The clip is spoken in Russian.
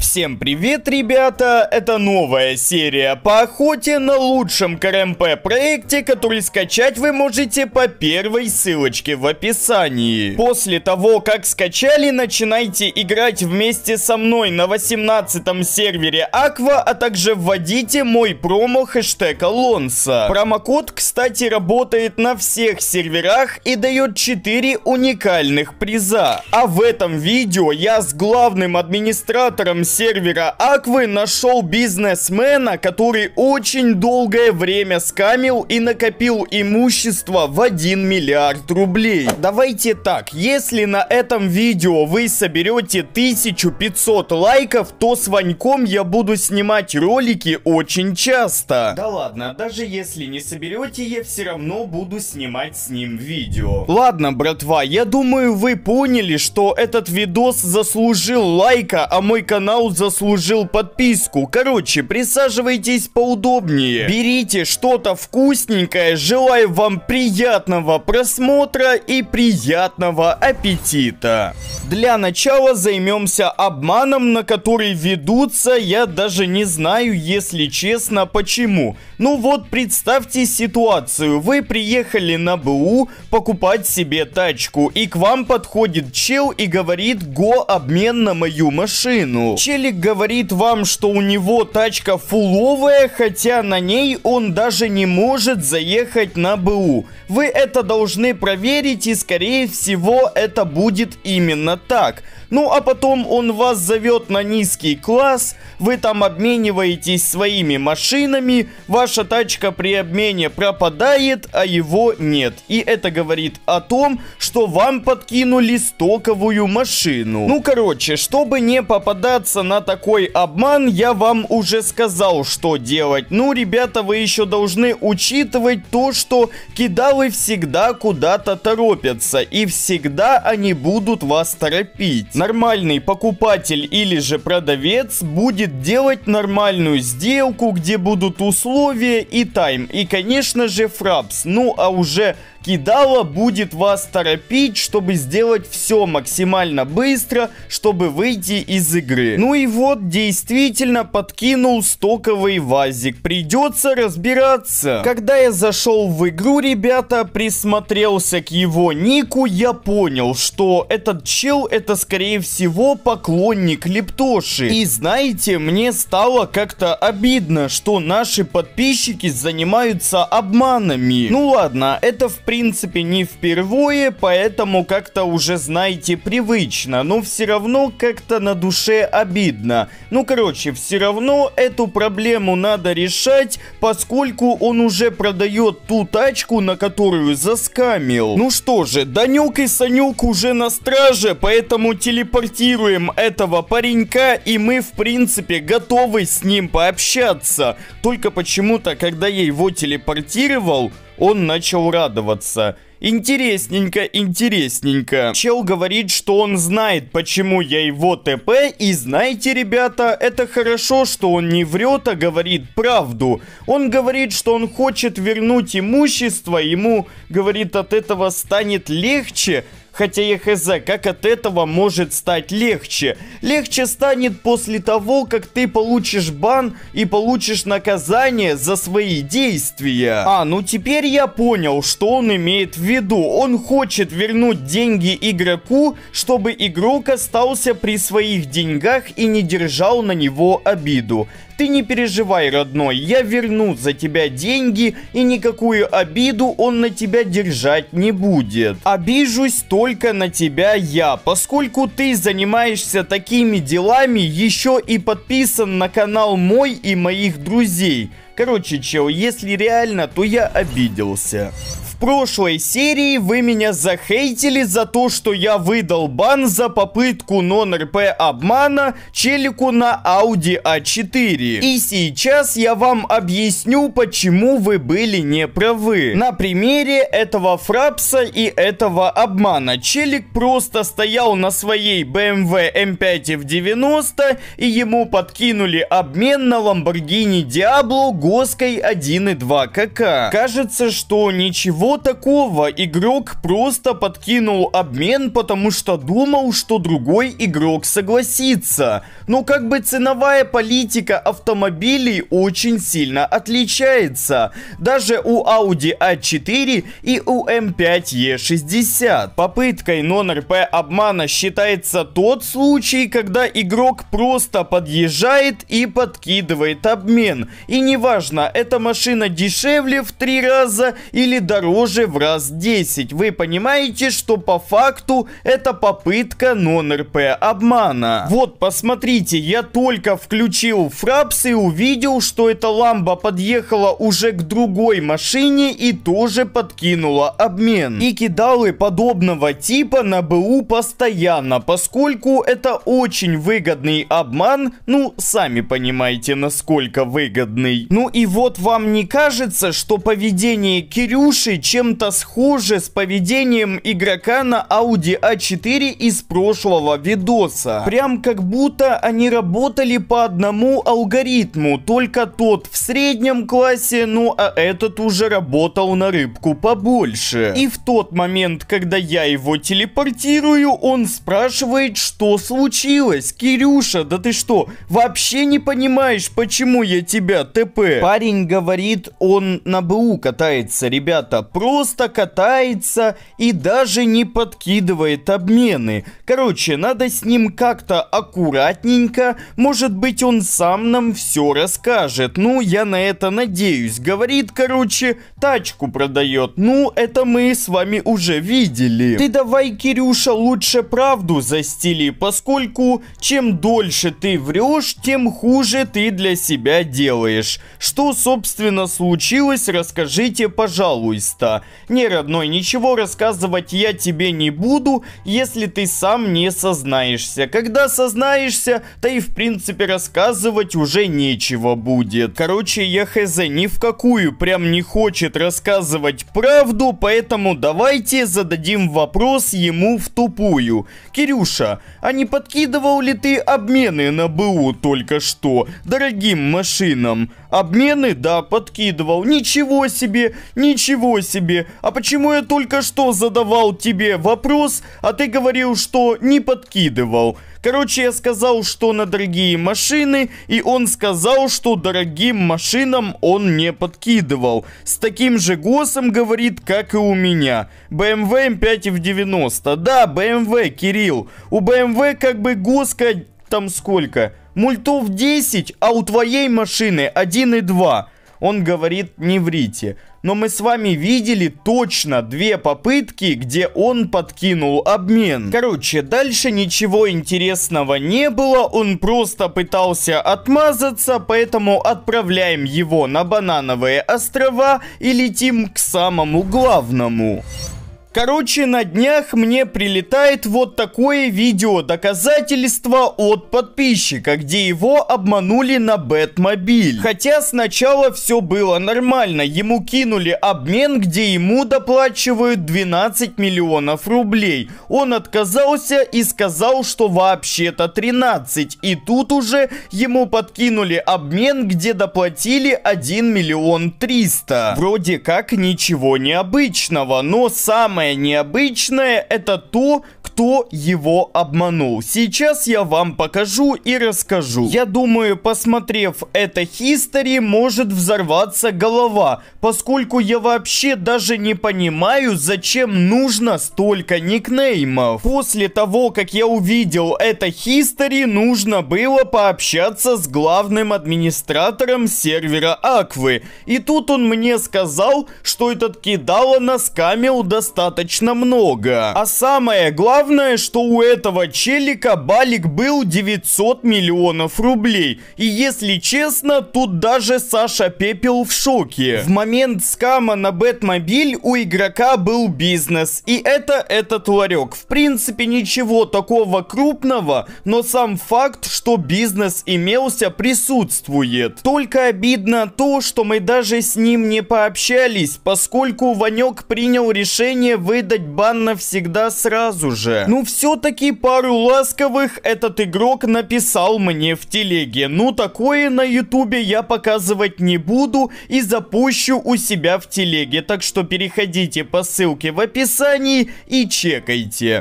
Всем привет, ребята! Это новая серия по охоте на лучшем КРМП проекте, который скачать вы можете по первой ссылочке в описании. После того, как скачали, начинайте играть вместе со мной на 18 сервере Аква, а также вводите мой промо хэштег Алонса. Промокод, кстати, работает на всех серверах и дает 4 уникальных приза. А в этом видео я с главным администратором сервера Аквы нашел бизнесмена, который очень долгое время скамил и накопил имущество в 1 миллиард рублей. Давайте так, если на этом видео вы соберете 1500 лайков, то с Ваньком я буду снимать ролики очень часто. Да ладно, даже если не соберете, я все равно буду снимать с ним видео. Ладно, братва, я думаю, вы поняли, что этот видос заслужил лайка, а мой канал Клаус заслужил подписку. Короче, присаживайтесь поудобнее. Берите что-то вкусненькое. Желаю вам приятного просмотра и приятного аппетита. Для начала займемся обманом, на который ведутся, я даже не знаю, если честно, почему. Ну вот, представьте ситуацию. Вы приехали на БУ покупать себе тачку, и к вам подходит чел и говорит «Го, обмен на мою машину» челик говорит вам, что у него тачка фуловая, хотя на ней он даже не может заехать на БУ. Вы это должны проверить и скорее всего это будет именно так. Ну а потом он вас зовет на низкий класс, вы там обмениваетесь своими машинами, ваша тачка при обмене пропадает, а его нет. И это говорит о том, что вам подкинули стоковую машину. Ну короче, чтобы не попадаться на такой обман, я вам уже сказал, что делать. Ну ребята, вы еще должны учитывать то, что кидалы всегда куда-то торопятся и всегда они будут вас торопить. Нормальный покупатель или же продавец будет делать нормальную сделку, где будут условия и тайм. И, конечно же, фрапс. Ну, а уже Кидала будет вас торопить, чтобы сделать все максимально быстро, чтобы выйти из игры. Ну и вот, действительно подкинул стоковый вазик. Придется разбираться. Когда я зашел в игру, ребята, присмотрелся к его нику, я понял, что этот чел это скорее всего поклонник Лептоши. И знаете, мне стало как-то обидно, что наши подписчики занимаются обманами. Ну ладно, это в принципе принципе, не впервые, поэтому как-то уже, знаете, привычно, но все равно как-то на душе обидно. Ну, короче, все равно эту проблему надо решать, поскольку он уже продает ту тачку, на которую заскамил. Ну что же, Данюк и Санюк уже на страже, поэтому телепортируем этого паренька, и мы, в принципе, готовы с ним пообщаться. Только почему-то, когда я его телепортировал, он начал радоваться. Интересненько, интересненько. Чел говорит, что он знает, почему я его ТП, и знаете, ребята, это хорошо, что он не врет, а говорит правду. Он говорит, что он хочет вернуть имущество, ему, говорит, от этого станет легче, Хотя я хз, как от этого может стать легче? Легче станет после того, как ты получишь бан и получишь наказание за свои действия. А, ну теперь я понял, что он имеет в виду. Он хочет вернуть деньги игроку, чтобы игрок остался при своих деньгах и не держал на него обиду. Ты не переживай, родной, я верну за тебя деньги, и никакую обиду он на тебя держать не будет. Обижусь только на тебя я, поскольку ты занимаешься такими делами, еще и подписан на канал мой и моих друзей. Короче, чел, если реально, то я обиделся прошлой серии вы меня захейтили за то, что я выдал бан за попытку нон-РП обмана челику на Audi A4. А и сейчас я вам объясню, почему вы были не правы. На примере этого фрапса и этого обмана. Челик просто стоял на своей BMW M5 эм эм в 90 и ему подкинули обмен на Lamborghini Diablo Гоской 1.2 КК. Кажется, что ничего что такого? Игрок просто подкинул обмен, потому что думал, что другой игрок согласится. Но как бы ценовая политика автомобилей очень сильно отличается. Даже у Audi A4 и у M5E60. Попыткой non-RP обмана считается тот случай, когда игрок просто подъезжает и подкидывает обмен. И неважно, эта машина дешевле в три раза или дороже тоже в раз 10. Вы понимаете, что по факту это попытка нон-РП обмана. Вот, посмотрите, я только включил фрапс и увидел, что эта ламба подъехала уже к другой машине и тоже подкинула обмен. И кидалы подобного типа на БУ постоянно, поскольку это очень выгодный обман, ну, сами понимаете, насколько выгодный. Ну и вот вам не кажется, что поведение Кирюши чем-то схоже с поведением игрока на Audi A4 а из прошлого видоса. Прям как будто они работали по одному алгоритму, только тот в среднем классе, ну а этот уже работал на рыбку побольше. И в тот момент, когда я его телепортирую, он спрашивает, что случилось. Кирюша, да ты что, вообще не понимаешь, почему я тебя ТП? Парень говорит, он на БУ катается, ребята просто катается и даже не подкидывает обмены. Короче, надо с ним как-то аккуратненько, может быть он сам нам все расскажет. Ну, я на это надеюсь. Говорит, короче, тачку продает. Ну, это мы с вами уже видели. Ты давай, Кирюша, лучше правду застели, поскольку чем дольше ты врешь, тем хуже ты для себя делаешь. Что, собственно, случилось, расскажите, пожалуйста просто. Не, родной, ничего рассказывать я тебе не буду, если ты сам не сознаешься. Когда сознаешься, то и в принципе рассказывать уже нечего будет. Короче, я хз ни в какую прям не хочет рассказывать правду, поэтому давайте зададим вопрос ему в тупую. Кирюша, а не подкидывал ли ты обмены на БУ только что дорогим машинам? Обмены, да, подкидывал. Ничего себе, ничего себе. А почему я только что задавал тебе вопрос, а ты говорил, что не подкидывал? Короче, я сказал, что на дорогие машины, и он сказал, что дорогим машинам он не подкидывал. С таким же госом говорит, как и у меня. BMW M5 в 90. Да, BMW, Кирилл. У BMW как бы госка там сколько? Мультов 10, а у твоей машины 1 и 2. Он говорит, не врите. Но мы с вами видели точно две попытки, где он подкинул обмен. Короче, дальше ничего интересного не было, он просто пытался отмазаться, поэтому отправляем его на банановые острова и летим к самому главному. Короче, на днях мне прилетает вот такое видео доказательство от подписчика, где его обманули на Бэтмобиль. Хотя сначала все было нормально, ему кинули обмен, где ему доплачивают 12 миллионов рублей. Он отказался и сказал, что вообще-то 13, и тут уже ему подкинули обмен, где доплатили 1 миллион 300. Вроде как ничего необычного, но самое самое необычное это то, кто его обманул. Сейчас я вам покажу и расскажу. Я думаю, посмотрев это хистори, может взорваться голова, поскольку я вообще даже не понимаю, зачем нужно столько никнеймов. После того, как я увидел это хистори, нужно было пообщаться с главным администратором сервера Аквы. И тут он мне сказал, что этот кидало скамел достаточно много. А самое главное, Главное, что у этого челика балик был 900 миллионов рублей. И если честно, тут даже Саша Пепел в шоке. В момент скама на Бэтмобиль у игрока был бизнес. И это этот ларек. В принципе, ничего такого крупного, но сам факт, что бизнес имелся, присутствует. Только обидно то, что мы даже с ним не пообщались, поскольку Ванек принял решение выдать бан навсегда сразу же. Ну, все-таки пару ласковых этот игрок написал мне в телеге. Ну, такое на ютубе я показывать не буду и запущу у себя в телеге. Так что переходите по ссылке в описании и чекайте.